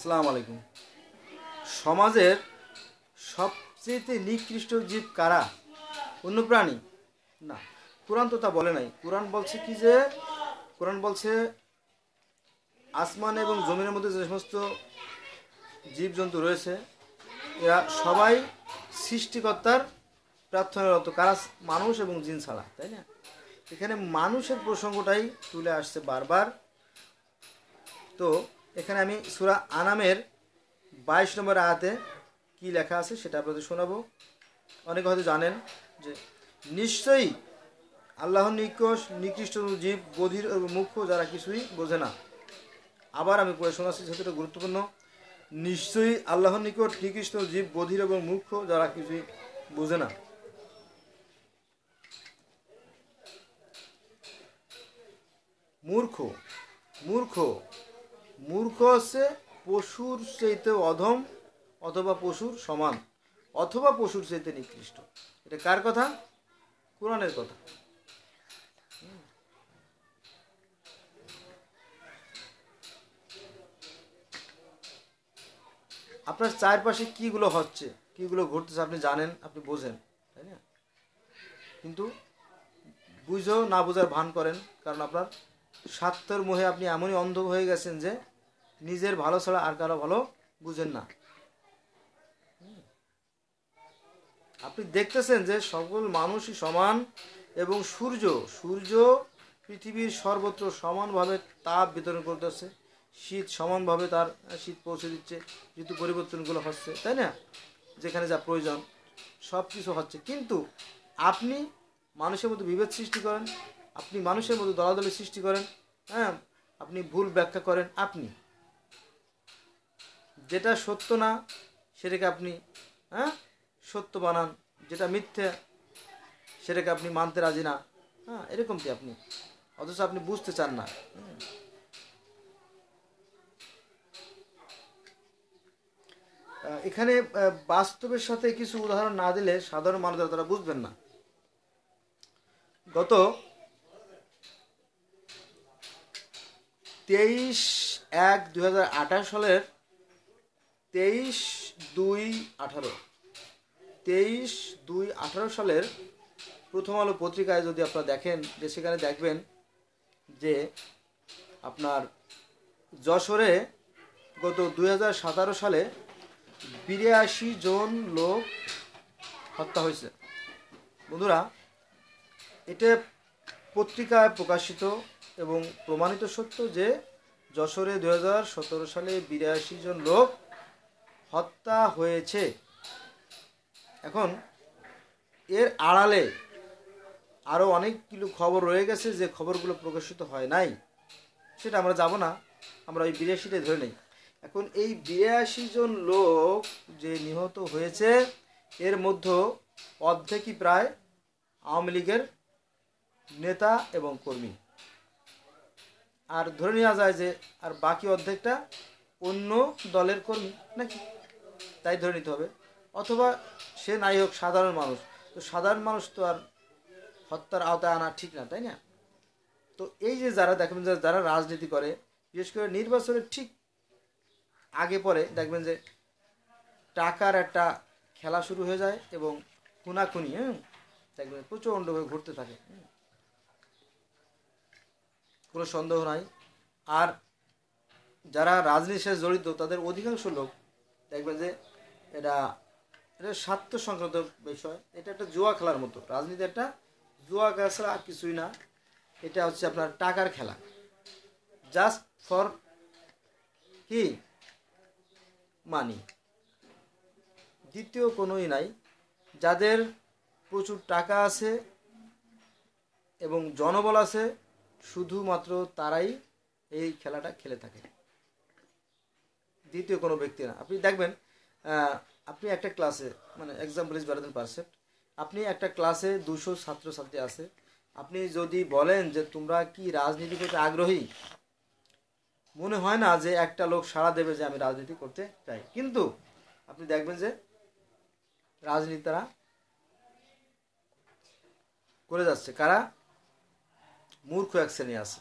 আসসালামু আলাইকুম সমাজের সবচেয়ে নিকৃষ্ট জীব কারা অন্য প্রাণী না কোরআন তো তা বলে নাই কোরআন বলছে কি যে কোরআন বলছে আসমান এবং জমিনের মধ্যে যে সমস্ত জীবজন্তু রয়েছে এরা সবাই সৃষ্টিকর্তার প্রার্থনারত কারা মানুষ এবং জিন ছাড়া তাই না এখানে মানুষের প্রসঙ্গটাই তুলে আসছে বারবার তো এখানে আমি সুরা আনামের বাইশ নম্বর আয়াতে কি লেখা আছে সেটা আপনাদের শোনাবো অনেকে হয়তো জানেন যে নিশ্চয়ই আল্লাহ নিকোষ নিকৃষ্ট জীব বধির মুখ্য যারা কিছুই বোঝে না আবার আমি পড়ে শোনাচ্ছি সেটা গুরুত্বপূর্ণ নিশ্চয়ই আল্লাহ নিকট নিকৃষ্ট জীব বধির এবং মুখ্য যারা কিছুই বোঝে না মূর্খ মূর্খ মূর্খ হচ্ছে পশুর চাইতে অধম অথবা পশুর সমান অথবা পশুর চাইতে নিকৃষ্ট এটা কার কথা কোরআনের কথা আপনার চারপাশে কীগুলো হচ্ছে কীগুলো ঘটতেছে আপনি জানেন আপনি বোঝেন তাই না কিন্তু বুঝেও না বোঝার ভান করেন কারণ আপনার স্বার্থের মোহে আপনি এমনই অন্ধ হয়ে গেছেন যে নিজের ভালো ছাড়া আর কারো ভালো বুঝেন না আপনি দেখতেছেন যে সকল মানুষই সমান এবং সূর্য সূর্য পৃথিবীর সর্বত্র সমানভাবে তাপ বিতরণ করতেছে শীত সমানভাবে তার শীত পৌঁছে দিচ্ছে ঋতু পরিবর্তনগুলো হচ্ছে তাই না যেখানে যা প্রয়োজন সব কিছু হচ্ছে কিন্তু আপনি মানুষের মতো বিভেদ সৃষ্টি করেন আপনি মানুষের মতো দলাদলি সৃষ্টি করেন হ্যাঁ আপনি ভুল ব্যাখ্যা করেন আপনি যেটা সত্য না সেটাকে আপনি হ্যাঁ সত্য বানান যেটা মিথ্যে সেটাকে আপনি মানতে রাজি না হ্যাঁ এরকম কি আপনি অথচ আপনি বুঝতে চান না এখানে বাস্তবের সাথে কিছু উদাহরণ না দিলে সাধারণ মানুষরা তারা বুঝবেন না গত তেইশ এক দু সালের তেইশ দুই আঠারো তেইশ দুই আঠারো সালের প্রথম আলো পত্রিকায় যদি আপনারা দেখেন যে সেখানে দেখবেন যে আপনার যশোরে গত দুই সালে বিরাশি জন লোক হত্যা হয়েছে বন্ধুরা এটা পত্রিকায় প্রকাশিত এবং প্রমাণিত সত্য যে যশোরে দু সালে বিরাশি জন লোক হত্যা হয়েছে এখন এর আড়ালে আরও অনেকগুলো খবর রয়ে গেছে যে খবরগুলো প্রকাশিত হয় নাই সেটা আমরা যাব না আমরা ওই বিরাশিটাই ধরে নেই এখন এই বিরাশি জন লোক যে নিহত হয়েছে এর মধ্যে অর্ধেকই প্রায় আওয়ামী লীগের নেতা এবং কর্মী আর ধরে নেওয়া যায় যে আর বাকি অর্ধেকটা অন্য দলের কর্মী নাকি তাই ধরে নিতে হবে অথবা সে নাই হোক সাধারণ মানুষ তো সাধারণ মানুষ তো আর হত্যার আওতায় আনা ঠিক না তাই না তো এই যে যারা দেখবেন যে যারা রাজনীতি করে বিশেষ করে নির্বাচনের ঠিক আগে পরে দেখবেন যে টাকার একটা খেলা শুরু হয়ে যায় এবং খুনাখুনি হ্যাঁ দেখবেন প্রচণ্ডভাবে ঘুরতে থাকে কোনো সন্দেহ নাই আর যারা রাজনীতির সাথে জড়িত তাদের অধিকাংশ লোক দেখবেন যে এটা এটা স্বার্থ সংক্রান্ত বিষয় এটা একটা জুয়া খেলার মতো রাজনীতি একটা জুয়া খেলা ছাড়া আর কিছুই না এটা হচ্ছে আপনার টাকার খেলা জাস্ট ফর কি মানি দ্বিতীয় কোনোই নাই যাদের প্রচুর টাকা আছে এবং জনবল আছে শুধুমাত্র তারাই এই খেলাটা খেলে থাকে দ্বিতীয় কোনো ব্যক্তি না আপনি দেখবেন আপনি একটা ক্লাসে মানে example is better than precept আপনি একটা ক্লাসে দুশো ছাত্রছাত্রী আছে আপনি যদি বলেন যে তোমরা কি রাজনীতি করতে আগ্রহী মনে হয় না যে একটা লোক সাড়া দেবে যে আমি রাজনীতি করতে চাই কিন্তু আপনি দেখবেন যে রাজনীতি তারা করে যাচ্ছে কারা মূর্খ এক শ্রেণী আছে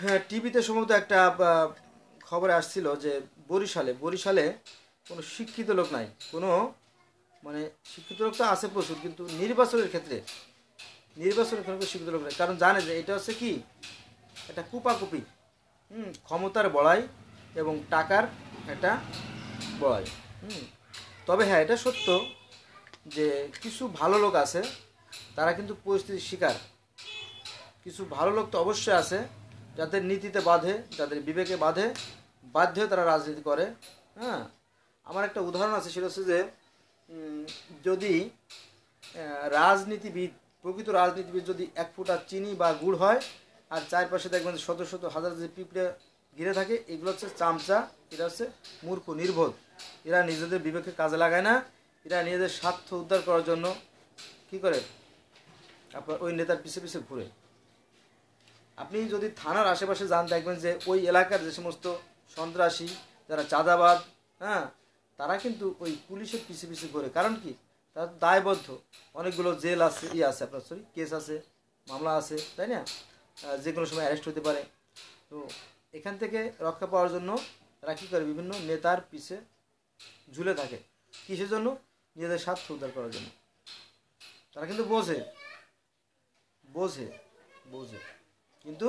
হ্যাঁ টিভিতে সম্ভবত একটা খবরে আসছিল যে বরিশালে বরিশালে কোনো শিক্ষিত লোক নাই কোনো মানে শিক্ষিত লোক তো আছে প্রচুর কিন্তু নির্বাচনের ক্ষেত্রে নির্বাচনের ক্ষেত্রে শিক্ষিত লোক নাই কারণ জানে যে এটা হচ্ছে কি এটা কুপাকুপি হুম ক্ষমতার বড়াই এবং টাকার এটা বড়াই হুম তবে হ্যাঁ এটা সত্য যে কিছু ভালো লোক আছে তারা কিন্তু পরিস্থিতির শিকার কিছু ভালো লোক তো অবশ্যই আছে যাদের নীতিতে বাঁধে যাদের বিবেকে বাঁধে বাধ্য তারা রাজনীতি করে হ্যাঁ আমার একটা উদাহরণ আছে সেটা হচ্ছে যে যদি রাজনীতিবিদ প্রকৃত রাজনীতিবিদ যদি এক ফুটা চিনি বা গুড় হয় আর চারপাশে দেখবেন শত শত হাজার যে পিঁপড়ে ঘিরে থাকে এগুলো হচ্ছে চামচা এরা হচ্ছে মূর্খ নির্বোধ এরা নিজেদের বিবেকে কাজে লাগায় না এরা নিজেদের স্বার্থ উদ্ধার করার জন্য কি করে আপনার ওই নেতার পিছে পিছে ঘুরে আপনি যদি থানার আশেপাশে যান দেখবেন যে ওই এলাকার যে সমস্ত সন্ত্রাসী যারা চাঁদাবাদ হ্যাঁ তারা কিন্তু ওই পুলিশের পিছু পিছু করে কারণ কি তারা দায়বদ্ধ অনেকগুলো জেল আছে ইয়ে আছে আপনার সরি কেস আছে মামলা আছে তাই না যে কোনো সময় অ্যারেস্ট হতে পারে তো এখান থেকে রক্ষা পাওয়ার জন্য তারা কী করে বিভিন্ন নেতার পিছে ঝুলে থাকে কিসের জন্য নিজেদের স্বার্থ উদ্ধার করার জন্য তারা কিন্তু বোঝে বোঝে বোঝে কিন্তু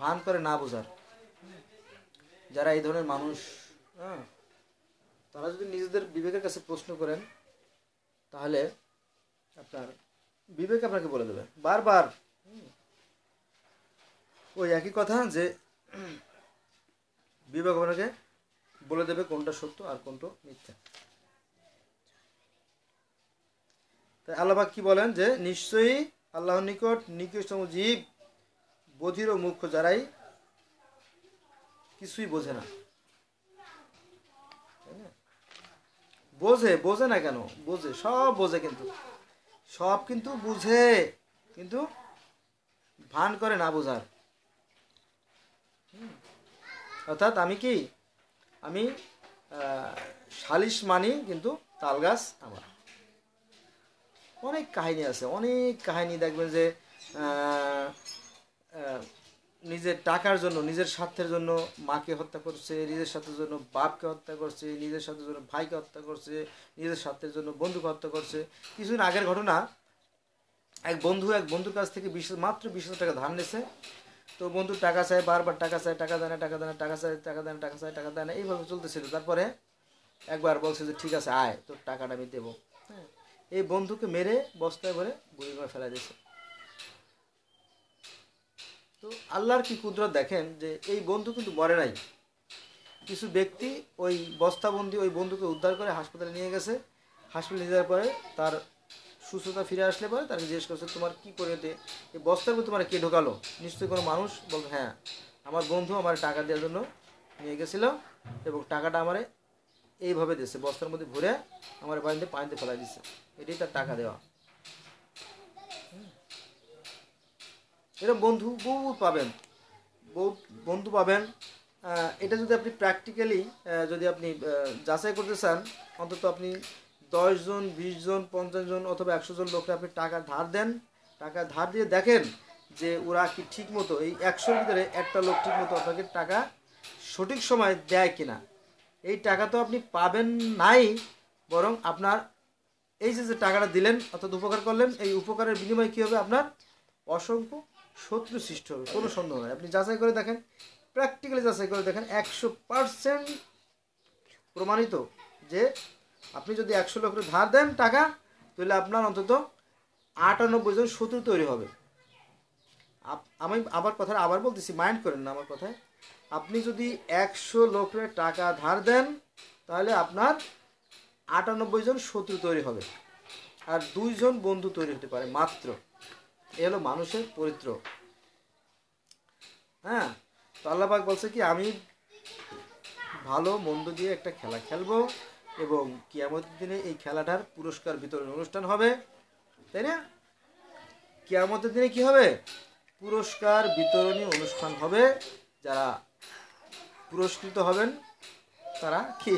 ভান করে না বোঝার যারা এই ধরনের মানুষ হ্যাঁ তারা যদি নিজেদের বিবেকের কাছে প্রশ্ন করেন তাহলে আপনার বিবেক আপনাকে বলে দেবে বারবার ওই একই কথা যে বিবেক আপনাকে বলে দেবে কোনটা সত্য আর কোনটা মিথ্যা তাই আল্লাহবাক কি বলেন যে নিশ্চয়ই আল্লাহর নিকট নিকটতম জীব বধির ও মুখ্য যারাই কিছুই বোঝে না বোঝে বোঝে না কেন বোঝে সব বোঝে কিন্তু সব কিন্তু বুঝে কিন্তু ভান করে না বোঝার অর্থাৎ আমি কি আমি সালিশ মানি কিন্তু তালগাছ আমার অনেক কাহিনী আছে অনেক কাহিনী দেখবেন যে নিজের টাকার জন্য নিজের স্বার্থের জন্য মাকে হত্যা করছে নিজের স্বার্থের জন্য বাপকে হত্যা করছে নিজের স্বার্থের জন্য ভাইকে হত্যা করছে নিজের স্বার্থের জন্য বন্ধুকে হত্যা করছে কিছুদিন আগের ঘটনা এক বন্ধু এক বন্ধুর কাছ থেকে বিশ মাত্র বিশ টাকা ধার নিয়েছে তো বন্ধু টাকা চায় বারবার টাকা চায় টাকা দেয় টাকা দেয় টাকা চায় টাকা দেয় টাকা চায় টাকা দেয় না এইভাবে চলতেছিল তারপরে একবার বলছে যে ঠিক আছে আয় তোর টাকাটা আমি দেবো হ্যাঁ এই বন্ধুকে মেরে বস্তায় ভরে করে ফেলা দিয়েছে তো আল্লাহর কি কুদরত দেখেন যে এই বন্ধু কিন্তু মরে নাই কিছু ব্যক্তি ওই বস্তাবন্দি ওই বন্ধুকে উদ্ধার করে হাসপাতালে নিয়ে গেছে হাসপাতালে নিয়ে যাওয়ার পরে তার সুস্থতা ফিরে আসলে পরে তাকে জিজ্ঞেস করছে তোমার কি করে এই বস্তার মধ্যে তোমার কে ঢোকালো নিশ্চয়ই কোনো মানুষ বল হ্যাঁ আমার বন্ধু আমার টাকা দেওয়ার জন্য নিয়ে গেছিল এবং টাকাটা আমার এইভাবে দিয়েছে বস্তার মধ্যে ভরে আমার বাড়িতে পানিতে ফেলা দিচ্ছে এটাই তার টাকা দেওয়া এরকম বন্ধু বহুত পাবেন বহু বন্ধু পাবেন এটা যদি আপনি প্র্যাকটিক্যালি যদি আপনি যাচাই করতে চান অন্তত আপনি দশজন বিশ জন পঞ্চাশ জন অথবা একশো জন লোককে আপনি টাকা ধার দেন টাকা ধার দিয়ে দেখেন যে ওরা কি ঠিক মতো এই একশোর ভিতরে একটা লোক ঠিক মতো আপনাকে টাকা সঠিক সময় দেয় কিনা এই টাকা তো আপনি পাবেন নাই বরং আপনার এই যে যে টাকাটা দিলেন অর্থাৎ উপকার করলেন এই উপকারের বিনিময়ে কী হবে আপনার অসংখ্য শত্রু সৃষ্টি হবে কোনো সন্দেহ নয় আপনি যাচাই করে দেখেন প্র্যাকটিক্যালি যাচাই করে দেখেন একশো পারসেন্ট প্রমাণিত যে আপনি যদি একশো লোকের ধার দেন টাকা তাহলে আপনার অন্তত আটানব্বই জন শত্রু তৈরি হবে আমি আবার কথা আবার বলতেছি মাইন্ড করেন না আমার কথায় আপনি যদি একশো লোকের টাকা ধার দেন তাহলে আপনার আটানব্বই জন শত্রু তৈরি হবে আর দুইজন বন্ধু তৈরি হতে পারে মাত্র এ হলো মানুষের পরিত্র হ্যাঁ তো আল্লাপাক বলছে কি আমি ভালো মন্দ দিয়ে একটা খেলা খেলবো এবং কিয়ামতের দিনে এই খেলাটার পুরস্কার বিতরণ অনুষ্ঠান হবে তাই না কিয়ামতের দিনে কি হবে পুরস্কার বিতরণী অনুষ্ঠান হবে যারা পুরস্কৃত হবেন তারা কি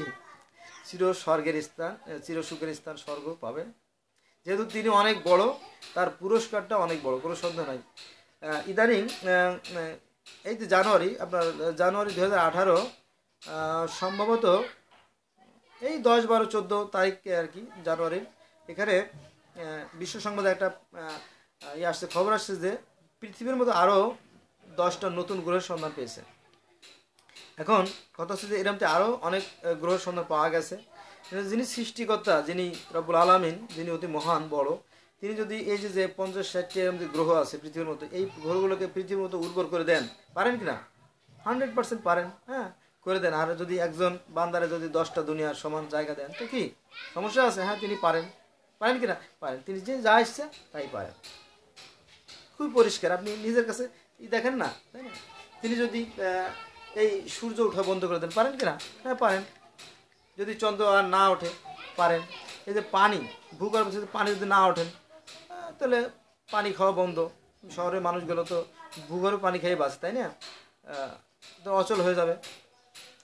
চির স্বর্গের স্থান চিরসুখের স্থান স্বর্গ পাবে যেহেতু তিনি অনেক বড় তার পুরস্কারটা অনেক বড় কোনো সন্দেহ নাই ইদানিং এই যে জানুয়ারি আপনার জানুয়ারি দু হাজার সম্ভবত এই দশ বারো চোদ্দো তারিখে আর কি জানুয়ারির এখানে বিশ্ব সংবাদে একটা ইয়ে আসছে খবর আসছে যে পৃথিবীর মতো আরও দশটা নতুন গ্রহের সন্ধান পেয়েছে এখন কথা হচ্ছে যে এরমতে আরও অনেক গ্রহের সন্ধান পাওয়া গেছে সেটা যিনি সৃষ্টিকর্তা যিনি রব্বুল আলমিন যিনি অতি মহান বড় তিনি যদি এই যে যে পঞ্চাশ ষাটটি এরকম যে গ্রহ আছে পৃথিবীর মতো এই গ্রহগুলোকে পৃথিবীর মতো উর্বর করে দেন পারেন কি না হান্ড্রেড পার্সেন্ট পারেন হ্যাঁ করে দেন আর যদি একজন বান্দারে যদি দশটা দুনিয়ার সমান জায়গা দেন তো কি সমস্যা আছে হ্যাঁ তিনি পারেন পারেন কি না পারেন তিনি যে যা এসছে তাই পারেন খুবই পরিষ্কার আপনি নিজের কাছে দেখেন না তাই না তিনি যদি এই সূর্য উঠা বন্ধ করে দেন পারেন কি না হ্যাঁ পারেন যদি চন্দ্র আর না ওঠে পারেন এই যে পানি ভূগর্ভ যদি পানি যদি না ওঠেন তাহলে পানি খাওয়া বন্ধ শহরের মানুষগুলো তো ভূগর্ভ পানি খেয়ে বাঁচে তাই না তো অচল হয়ে যাবে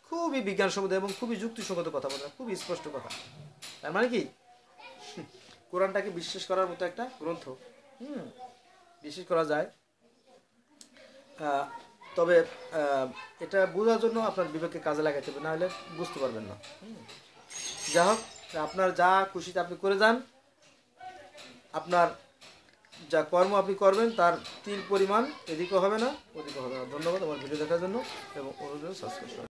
খুবই বিজ্ঞানসম্মত এবং খুবই যুক্তিসঙ্গত কথা বলা খুবই স্পষ্ট কথা তার মানে কি কোরআনটাকে বিশ্বাস করার মতো একটা গ্রন্থ হুম বিশ্বাস করা যায় তবে এটা বোঝার জন্য আপনার বিবেককে কাজে লাগাইতে হবে নাহলে বুঝতে পারবেন না যা হোক আপনার যা খুশিতে আপনি করে যান আপনার যা কর্ম আপনি করবেন তার তিল পরিমাণ এদিকে হবে না ওদিকে হবে না ধন্যবাদ আমার ভিডিও দেখার জন্য এবং অনুযায়ী সাবস্ক্রাইব